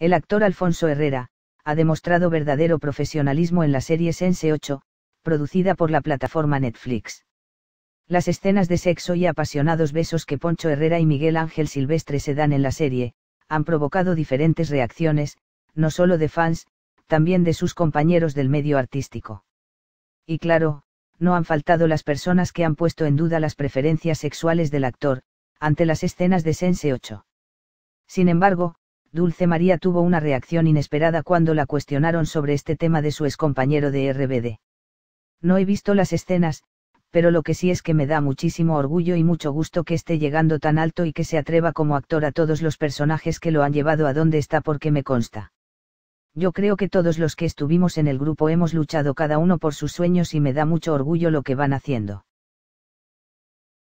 El actor Alfonso Herrera, ha demostrado verdadero profesionalismo en la serie Sense 8, producida por la plataforma Netflix. Las escenas de sexo y apasionados besos que Poncho Herrera y Miguel Ángel Silvestre se dan en la serie, han provocado diferentes reacciones, no solo de fans, también de sus compañeros del medio artístico. Y claro, no han faltado las personas que han puesto en duda las preferencias sexuales del actor, ante las escenas de Sense 8. Sin embargo, Dulce María tuvo una reacción inesperada cuando la cuestionaron sobre este tema de su excompañero de RBD. No he visto las escenas, pero lo que sí es que me da muchísimo orgullo y mucho gusto que esté llegando tan alto y que se atreva como actor a todos los personajes que lo han llevado a donde está porque me consta. Yo creo que todos los que estuvimos en el grupo hemos luchado cada uno por sus sueños y me da mucho orgullo lo que van haciendo.